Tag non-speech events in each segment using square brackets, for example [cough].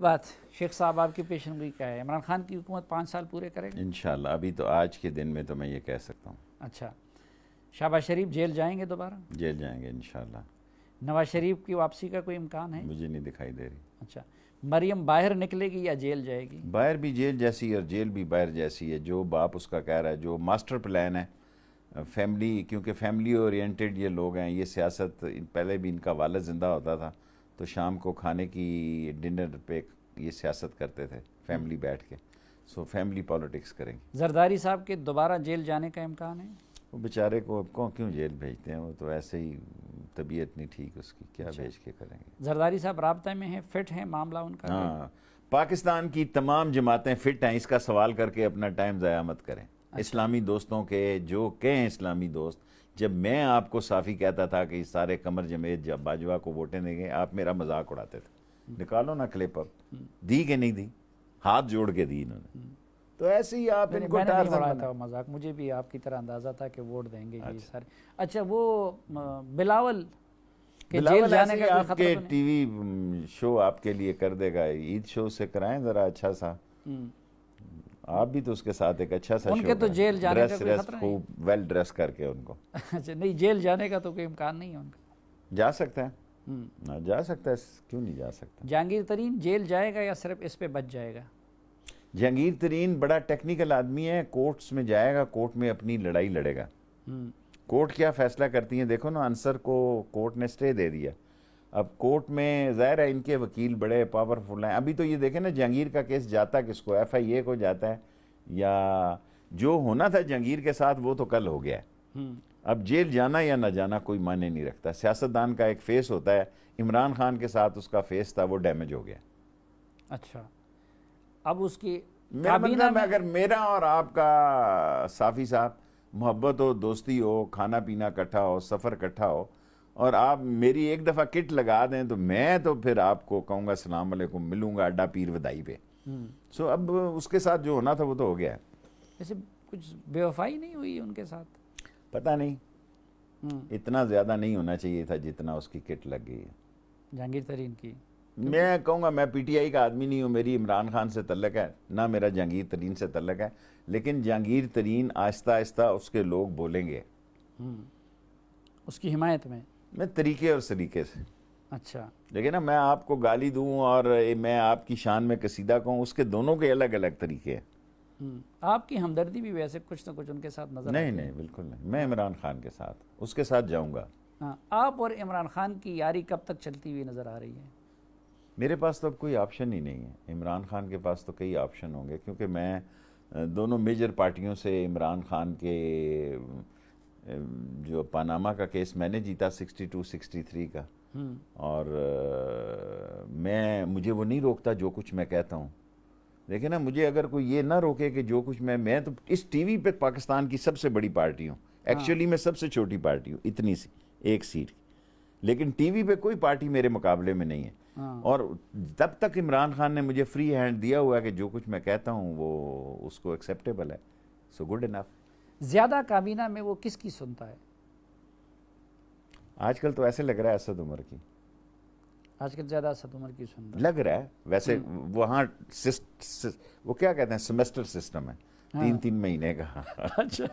बात शेख साहब आपकी पेशन गई क्या है इमरान खान की हुकूमत पाँच साल पूरे करेगी इन अभी तो आज के दिन में तो मैं ये कह सकता हूँ अच्छा शहबाज शरीफ जेल जाएंगे दोबारा जेल जाएंगे इन नवाज शरीफ की वापसी का कोई इम्कान है मुझे नहीं दिखाई दे रही अच्छा मरियम बाहर निकलेगी या जेल जाएगी बाहर भी जेल जैसी है और जेल भी बाहर जैसी है जो बाप उसका कह रहा है जो मास्टर प्लान है फैमिली क्योंकि फैमिली ओरिएंटेड ये लोग हैं ये सियासत पहले भी इनका वालद ज़िंदा होता था तो शाम को खाने की डिनर पे ये सियासत करते थे फैमिली बैठ के सो फैमिली पॉलिटिक्स करेंगे जरदारी साहब के दोबारा जेल जाने का इम्कान है वो बेचारे को अब कौन क्यों जेल भेजते हैं वो तो ऐसे ही तबीयत नहीं ठीक उसकी क्या अच्छा। भेज के करेंगे जरदारी साहब रबता में हैं फिट हैं मामला उनका हाँ पाकिस्तान की तमाम जमातें फिट हैं इसका सवाल करके अपना टाइम ज़ाया मत करें अच्छा। इस्लामी दोस्तों के जो कहें इस्लामी दोस्त जब मैं आपको साफ़ी कहता था कि सारे कमर जमेत जब बाजवा को वोटें देंगे आप मेरा मजाक उड़ाते थे हम्म। निकालो ना क्लिप अब हम्म। दी कि नहीं दी हाथ जोड़ के दी इन्होंने हम्म। तो ऐसे ही आप इनको था मजाक मुझे भी आपकी तरह अंदाज़ा था कि वोट देंगे अच्छा, ये अच्छा वो बिलावल बिलावल जाने का आपके तो टीवी शो आपके लिए कर देगा ईद शो से कराएं ज़रा अच्छा सा आप भी तो उसके साथ एक अच्छा सा उनके तो जेल जाने ड्रेस, का ड्रेस खूब वेल ड्रेस करके उनको अच्छा नहीं जेल जाने का तो कोई इम्कान नहीं है उनका जा सकते हैं हम्म। ना जा सकता है क्यों नहीं जा सकता जहांगीर तरीन जेल जाएगा या सिर्फ इस पे बच जाएगा जहांगीर तरीन बड़ा टेक्निकल आदमी है कोर्ट्स में जाएगा कोर्ट में अपनी लड़ाई लड़ेगा कोर्ट हम्म। क्या फैसला करती है देखो ना आंसर को कोर्ट ने स्टे दे दिया अब कोर्ट में ज़ाहिर है इनके वकील बड़े पावरफुल हैं अभी तो ये देखें ना जहांगीर का केस जाता किसको एफ आई ए को जाता है या जो होना था जहांगीर के साथ वो तो कल हो गया है हम्म। अब जेल जाना या ना जाना कोई माने नहीं रखता सियासतदान का एक फेस होता है इमरान खान के साथ उसका फेस था वो डैमेज हो गया अच्छा अब उसकी मेरा मतलब में अगर मेरा और आपका साफ़ी साहब मोहब्बत हो दोस्ती हो खाना पीना इकट्ठा हो सफ़र इकट्ठा हो और आप मेरी एक दफ़ा किट लगा दें तो मैं तो फिर आपको कहूँगा सलाम वालेकुम मिलूँगा अड्डा पीर वदाई पे सो हम्म। अब उसके साथ जो होना था वो तो हो गया वैसे कुछ बेवफाई नहीं हुई उनके साथ पता नहीं हम्म। इतना ज़्यादा नहीं होना चाहिए था जितना उसकी किट लग गई जहांगीर तरीन की मैं कहूँगा मैं पीटीआई का आदमी नहीं हूँ मेरी इमरान खान से तल्लक है ना मेरा जहांगीर तरीन से तल्लक है लेकिन जहांगीर तरीन आहिस्ता आहिस्ता उसके लोग बोलेंगे हम्म। उसकी हिमायत में मैं तरीके और सलीके से अच्छा लेकिन ना मैं आपको गाली दूं और मैं आपकी शान में कसीदा कहूँ उसके दोनों के अलग अलग तरीके हैं हम्म, आपकी हमदर्दी भी वैसे कुछ ना कुछ उनके साथ नजर नहीं नहीं बिल्कुल नहीं मैं इमरान खान के साथ उसके साथ जाऊंगा हाँ, आप और इमरान खान की यारी कब तक चलती हुई नज़र आ रही है मेरे पास तो अब कोई ऑप्शन ही नहीं है इमरान खान के पास तो कई ऑप्शन होंगे क्योंकि मैं दोनों मेजर पार्टियों से इमरान खान के जो पानामा का केस मैंने जीता 62 63 का हम्म। और मैं मुझे वो नहीं रोकता जो कुछ मैं कहता हूँ देखे ना मुझे अगर कोई ये ना रोके कि जो कुछ मैं मैं तो इस टीवी पे पाकिस्तान की सबसे बड़ी पार्टी हूँ एक्चुअली हाँ। मैं सबसे छोटी पार्टी हूँ इतनी सी एक सीट लेकिन टीवी पे कोई पार्टी मेरे मुकाबले में नहीं है हाँ। और तब तक इमरान खान ने मुझे फ्री हैंड दिया हुआ है कि जो कुछ मैं कहता हूँ वो उसको एक्सेप्टेबल है सो गुड इनफ ज़्यादा काबीना में वो किसकी सुनता है आजकल तो ऐसे लग रहा है असद उमर की आजकल ज़्यादा असद उमर की सुन रहा लग रहा है वैसे हम्म। वहाँ सिस्ट, वो क्या कहते हैं सेमेस्टर सिस्टम है हाँ। तीन तीन महीने का [laughs] अच्छा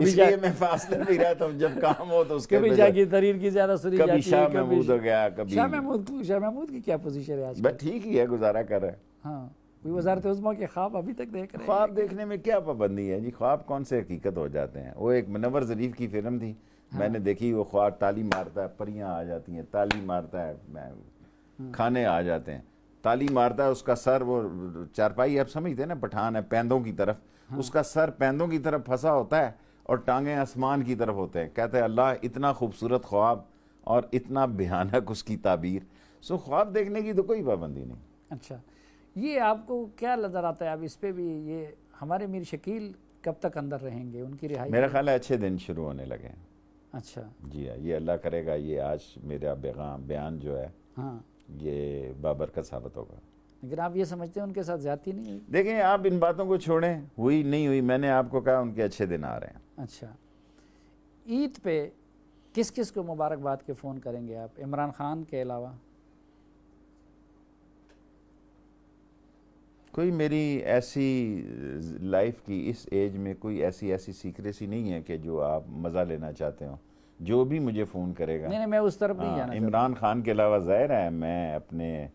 इसलिए मैं फासले भी रहता हूँ जब काम हो तो उसके कभी जागी तरीर की ज्यादा सुनी कभी जाती शाह महमूद हो गया कभी शाह महमूद शाह महमूद की क्या पोजीशन है आज ठीक ही है गुजारा कर रहा है हाँ वजारत उजमा के ख्वाब अभी तक देख रहे ख्वाब देखने में क्या पाबंदी है जी ख्वाब कौन से हकीकत हो जाते हैं वो एक मनवर जरीफ की फिल्म थी हाँ। मैंने देखी वो ख्वाब ताली मारता है परियाँ आ जाती हैं ताली मारता है मैं हम्म। खाने आ जाते हैं ताली मारता है उसका सर वो चारपाई आप समझते हैं ना पठान है पैंदों की तरफ हाँ। उसका सर पैंदों की तरफ फंसा होता है और टांगे आसमान की तरफ होते हैं कहते हैं अल्लाह इतना खूबसूरत ख्वाब और इतना भयानक उसकी ताबीर सो ख्वाब देखने की तो कोई पाबंदी नहीं अच्छा ये आपको क्या नज़र आता है अब इस पर भी ये हमारे मीर शकील कब तक अंदर रहेंगे उनकी रिहाई मेरा ख्याल है अच्छे दिन शुरू होने लगे हैं अच्छा जी हाँ ये अल्लाह करेगा ये आज मेरा बेगाम बयान जो है हाँ ये बाबर का साबित होगा लेकिन आप ये समझते हैं उनके साथ जाती नहीं हुई देखें आप इन बातों को छोड़ें हुई नहीं हुई मैंने आपको कहा उनके अच्छे दिन आ रहे हैं अच्छा ईद पे किस किस को मुबारकबाद के फ़ोन करेंगे आप इमरान खान के अलावा कोई मेरी ऐसी लाइफ की इस एज में कोई ऐसी ऐसी सीक्रेसी नहीं है कि जो आप मज़ा लेना चाहते हो जो भी मुझे फ़ोन करेगा नहीं नहीं मैं उस तरफ नहीं हाँ, जाना इमरान खान के अलावा ज़ाहिर है मैं अपने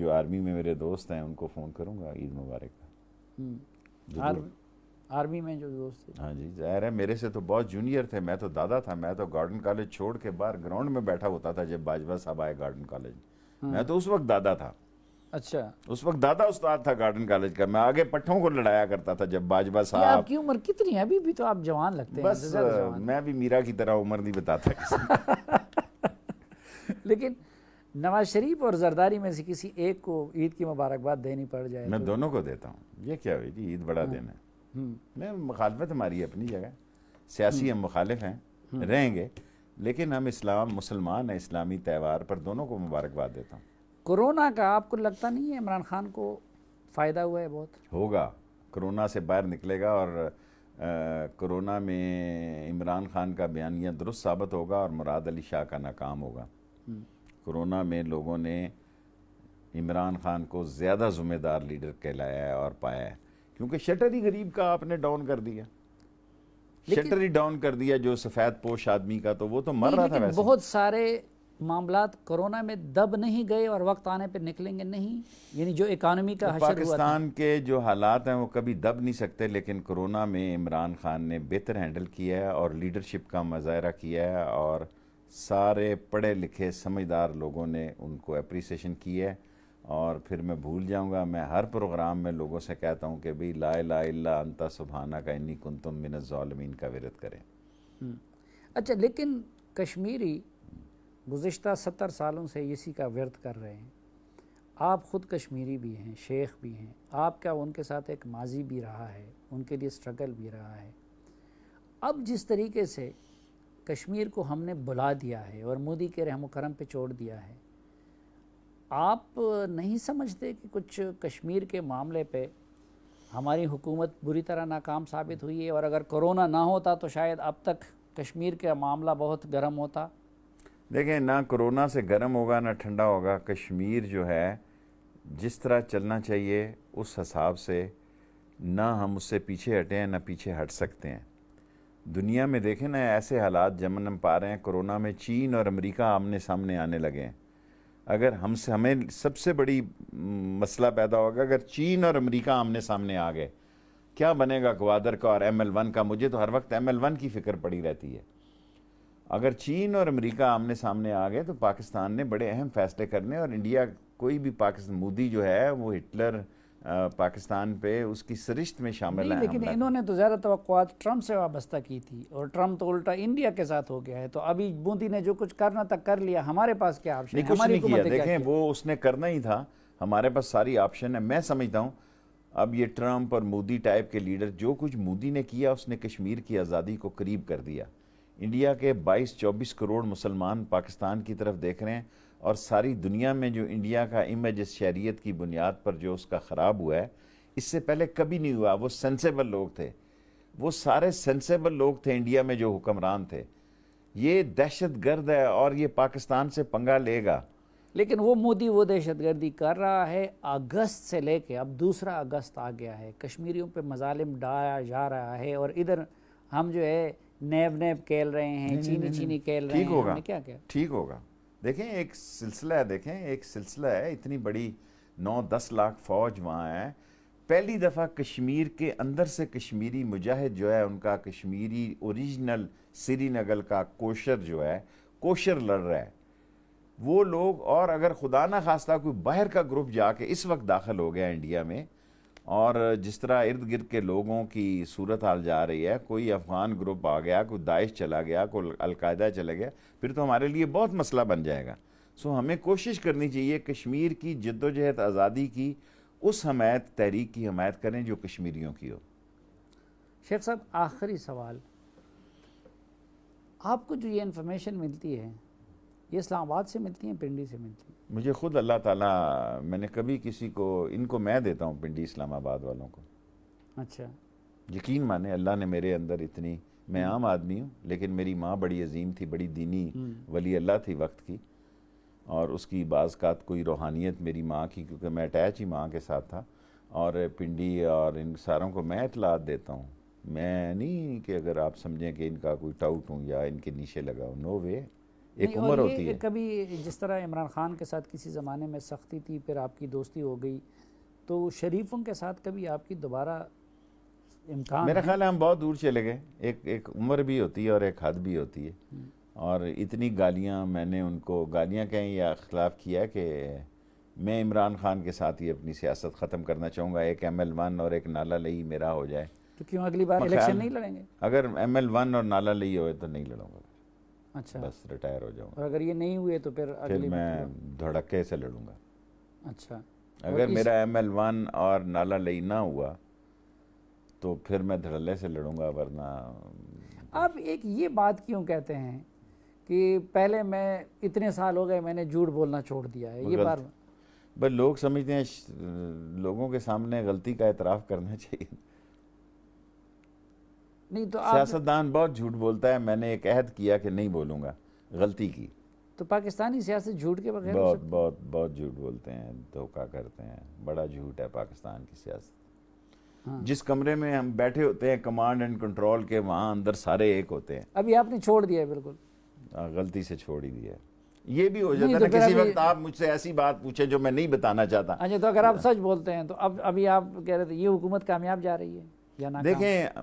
जो आर्मी में मेरे दोस्त हैं उनको फ़ोन करूँगा ईद मुबारक का हम्म। आर्मी में जो दोस्त थे हाँ जी ज़ाहिर है मेरे से तो बहुत जूनियर थे मैं तो दादा था मैं तो गार्डन कॉलेज छोड़ के बाहर ग्राउंड में बैठा होता था जब बाजवा साहब आए गार्डन कॉलेज हाँ। मैं तो उस वक्त दादा था अच्छा उस वक्त दादा उस्ताद था गार्डन कॉलेज का मैं आगे पट्टों को लड़ाया करता था जब बाजवा साहब आपकी उम्र कितनी है अभी भी तो आप जवान लगते बस हैं बस मैं भी मीरा की तरह उम्र नहीं बताता [laughs] लेकिन नवाज शरीफ और जरदारी में से किसी एक को ईद की मुबारकबाद देनी पड़ जाए मैं तो दोनों को देता हूँ ये क्या हुई जी ईद बड़ा हाँ। दिन है हम्म। मैं मुखालफत हमारी अपनी जगह सियासी हम्म। हम मुखालिफ हैं हम्म। रहेंगे लेकिन हम इस्लाम मुसलमान हैं इस्लामी त्यौहार पर दोनों को मुबारकबाद देता हूँ कोरोना का आपको लगता नहीं है इमरान खान को फ़ायदा हुआ है बहुत होगा कोरोना से बाहर निकलेगा और कोरोना में इमरान खान का बयानिया दुरुस्त साबित होगा और मुराद अली शाह का नाकाम होगा हम्म। कोरोना में लोगों ने इमरान खान को ज़्यादा ज़िम्मेदार लीडर कहलाया है और पाया है क्योंकि शटर ही गरीब का आपने डाउन कर दिया शटर ही डाउन कर दिया जो सफ़ेद पोश आदमी का तो वो तो मर रहा था बहुत सारे मामला कोरोना में दब नहीं गए और वक्त आने पर निकलेंगे नहीं यानी जो इकानमी का तो पाकिस्तान के जो हालात हैं वो कभी दब नहीं सकते लेकिन कोरोना में इमरान खान ने बेहतर हैंडल किया है और लीडरशिप का मुजाहरा किया है और सारे पढ़े लिखे समझदार लोगों ने उनको अप्रिसशन किया है और फिर मैं भूल जाऊंगा मैं हर प्रोग्राम में लोगों से कहता हूं कि भाई ला ला इल्ला अंता सुबहाना का इन्नी कुन तुम मिनज़ालमीन का विरत करें हम्म। अच्छा लेकिन कश्मीरी गुज्त सत्तर सालों से इसी का व्यर्थ कर रहे हैं आप ख़ुद कश्मीरी भी हैं शेख भी हैं आपका उनके साथ एक माजी भी रहा है उनके लिए स्ट्रगल भी रहा है अब जिस तरीके से कश्मीर को हमने बुला दिया है और मोदी के रहम करम पर छोड़ दिया है आप नहीं समझते कि कुछ कश्मीर के मामले पे हमारी हुकूमत बुरी तरह नाकाम साबित हुई है और अगर कोरोना ना होता तो शायद अब तक कश्मीर का मामला बहुत गर्म होता देखें ना कोरोना से गर्म होगा ना ठंडा होगा कश्मीर जो है जिस तरह चलना चाहिए उस हिसाब से ना हम उससे पीछे हटे हैं ना पीछे हट सकते हैं दुनिया में देखें ना ऐसे हालात जमन हम पा रहे हैं कोरोना में चीन और अमेरिका आमने सामने आने लगे हैं अगर हमसे हमें सबसे बड़ी मसला पैदा होगा अगर चीन और अमेरिका आमने सामने आ गए क्या बनेगा ग्वादर का और एम एल वन का मुझे तो हर वक्त एम एल वन की फ़िक्र पड़ी रहती है अगर चीन और अमेरिका आमने सामने आ गए तो पाकिस्तान ने बड़े अहम फैसले करने और इंडिया कोई भी पाकिस्तान मोदी जो है वो हिटलर पाकिस्तान पे उसकी सरिश्त में शामिल है लेकिन इन्होंने तो ज़्यादा तो ट्रंप से वाबस्ता की थी और ट्रम्प तो उल्टा इंडिया के साथ हो गया है तो अभी मोदी ने जो कुछ करना था कर लिया हमारे पास क्या ऑप्शन है हमारी नहीं किया देखें वो उसने करना ही था हमारे पास सारी ऑप्शन है मैं समझता हूँ अब ये ट्रम्प और मोदी टाइप के लीडर जो कुछ मोदी ने किया उसने कश्मीर की आज़ादी को करीब कर दिया इंडिया के 22-24 करोड़ मुसलमान पाकिस्तान की तरफ देख रहे हैं और सारी दुनिया में जो इंडिया का इमेज इस शहरीत की बुनियाद पर जो उसका ख़राब हुआ है इससे पहले कभी नहीं हुआ वो सेंसेबल लोग थे वो सारे सेंसेबल लोग थे इंडिया में जो हुक्मरान थे ये दहशत गर्द है और ये पाकिस्तान से पंगा लेगा लेकिन वो मोदी वो दहशतगर्दी कर रहा है अगस्त से लेके अब दूसरा अगस्त आ गया है कश्मीरियों पे मजालिम डाया जा रहा है और इधर हम जो है नेब नेब कहल रहे हैं चीनी चीनी कहल रहे हैं ठीक होगा क्या क्या ठीक होगा देखें एक सिलसिला है देखें एक सिलसिला है इतनी बड़ी नौ दस लाख फौज वहाँ है पहली दफ़ा कश्मीर के अंदर से कश्मीरी मुजाहिद जो है उनका कश्मीरी ओरिजिनल श्रीनगर का कोशर जो है कोशर लड़ रहा है वो लोग और अगर खुदा ना खास्ता कोई बाहर का ग्रुप जाके इस वक्त दाखिल हो गया इंडिया में और जिस तरह इर्द गिर्द के लोगों की सूरत हाल जा रही है कोई अफ़गान ग्रुप आ गया कोई दाइश चला गया कोई अलकायदा चला गया फिर तो हमारे लिए बहुत मसला बन जाएगा सो हमें कोशिश करनी चाहिए कश्मीर की जद्दोजहद आज़ादी की उस हमायत तहरीक की हमायत करें जो कश्मीरियों की हो शेख साहब आखिरी सवाल आपको जो ये इन्फॉर्मेशन मिलती है ये इस्लामाबाद से मिलती हैं पिंडी से मिलती हैं मुझे खुद अल्लाह ताला मैंने कभी किसी को इनको मैं देता हूँ पिंडी इस्लामाबाद वालों को अच्छा यकीन माने अल्लाह ने मेरे अंदर इतनी मैं हम्म। आम आदमी हूँ लेकिन मेरी माँ बड़ी अजीम थी बड़ी दीनी हम्म। वली अल्लाह थी वक्त की और उसकी बाज़ात कोई रूहानियत मेरी माँ की क्योंकि मैं अटैच ही माँ के साथ था और पिंडी और इन सारों को मैं इतलात देता हूँ मैं नहीं कि अगर आप समझें कि इनका कोई टाउट हूँ या इनके नीचे लगा हूँ नो वे एक उम्र होती है कभी जिस तरह इमरान खान के साथ किसी ज़माने में सख्ती थी फिर आपकी दोस्ती हो गई तो शरीफों के साथ कभी आपकी दोबारा इम्कान मेरा ख्याल है हम बहुत दूर चले गए एक एक उम्र भी होती है और एक हद भी होती है हम्म। और इतनी गालियाँ मैंने उनको गालियाँ कहें या खिलाफ किया कि मैं इमरान खान के साथ ही अपनी सियासत ख़त्म करना चाहूँगा एक एम एल वन और एक नाला लई मेरा हो जाए तो क्यों अगली बार इलेक्शन नहीं लड़ेंगे अगर एम एल वन और नाला लई हो तो नहीं लड़ूंगा अच्छा बस रिटायर हो जाऊंगा अगर ये नहीं हुए तो फिर फिर मैं मतलब- धड़के से लड़ूंगा अच्छा अगर मेरा एम एल वन और नाला लई ना हुआ तो फिर मैं धड़ल्ले से लड़ूंगा वरना अब एक ये बात क्यों कहते हैं कि पहले मैं इतने साल हो गए मैंने झूठ बोलना छोड़ दिया है ये बार बस लोग समझते हैं लोगों के सामने गलती का एतराफ़ करना चाहिए नहीं तो सियासतदान बहुत झूठ बोलता है मैंने एक अहद किया कि नहीं बोलूँगा गलती की तो पाकिस्तानी सियासत झूठ के बगैर बहुत बहुत बहुत झूठ बोलते हैं धोखा करते हैं बड़ा झूठ है पाकिस्तान की सियासत हाँ। जिस कमरे में हम बैठे होते हैं कमांड एंड कंट्रोल के वहाँ अंदर सारे एक होते हैं अभी आपने छोड़ दिया है बिल्कुल आ, हाँ, गलती से छोड़ ही दिया ये भी हो जाता है तो किसी वक्त आप मुझसे ऐसी बात पूछे जो मैं नहीं बताना चाहता अच्छा तो अगर आप सच बोलते हैं तो अब अभी आप कह रहे थे ये हुकूमत कामयाब जा रही है या ना देखें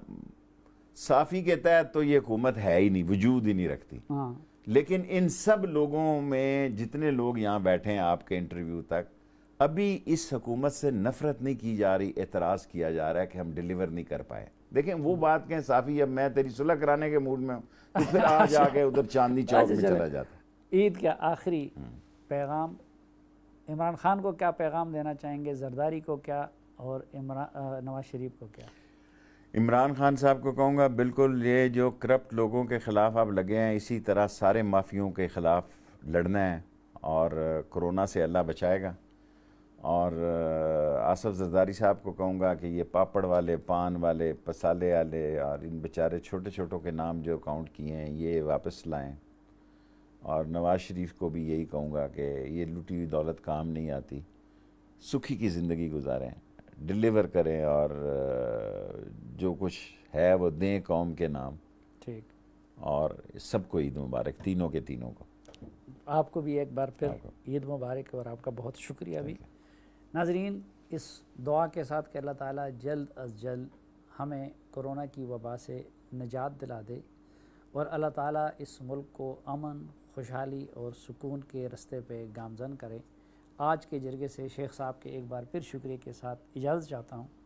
साफ़ी के तहत तो ये हुकूमत है ही नहीं वजूद ही नहीं रखती हाँ। लेकिन इन सब लोगों में जितने लोग यहाँ बैठे हैं आपके इंटरव्यू तक अभी इस हकूमत से नफरत नहीं की जा रही एतराज़ किया जा रहा है कि हम डिलीवर नहीं कर पाए देखें वो बात कहें साफ़ी अब मैं तेरी सुलह कराने के मूड में हूँ तो फिर आज [laughs] आके उधर चांदनी अच्छा, चौक में चला जाता ईद का आखिरी हम्म। पैगाम इमरान खान को क्या पैगाम देना चाहेंगे जरदारी को क्या और इमरान नवाज शरीफ को क्या इमरान खान साहब को कहूँगा बिल्कुल ये जो करप्ट लोगों के ख़िलाफ़ आप लगे हैं इसी तरह सारे माफियों के ख़िलाफ़ लड़ना है और कोरोना से अल्लाह बचाएगा और आसफ जरदारी साहब को कहूँगा कि ये पापड़ वाले पान वाले पसाले वाले और इन बेचारे छोटे छोटों के नाम जो काउंट किए हैं ये वापस लाएं और नवाज़ शरीफ को भी यही कहूँगा कि ये लुटी हुई दौलत काम नहीं आती सुखी की ज़िंदगी गुजारें डिलीवर करें और जो कुछ है वो दें कौम के नाम ठीक और सबको ईद मुबारक तीनों के तीनों को आपको भी एक बार फिर ईद मुबारक और आपका बहुत शुक्रिया भी नाजरीन इस दुआ के साथ के अल्लाह ताला जल्द अज जल्द हमें कोरोना की वबा से निजात दिला दे और अल्लाह ताला इस मुल्क को अमन खुशहाली और सुकून के रस्ते पे गामजन करें आज के जरिए से शेख साहब के एक बार फिर शुक्रिया के साथ इजाज़त चाहता हूँ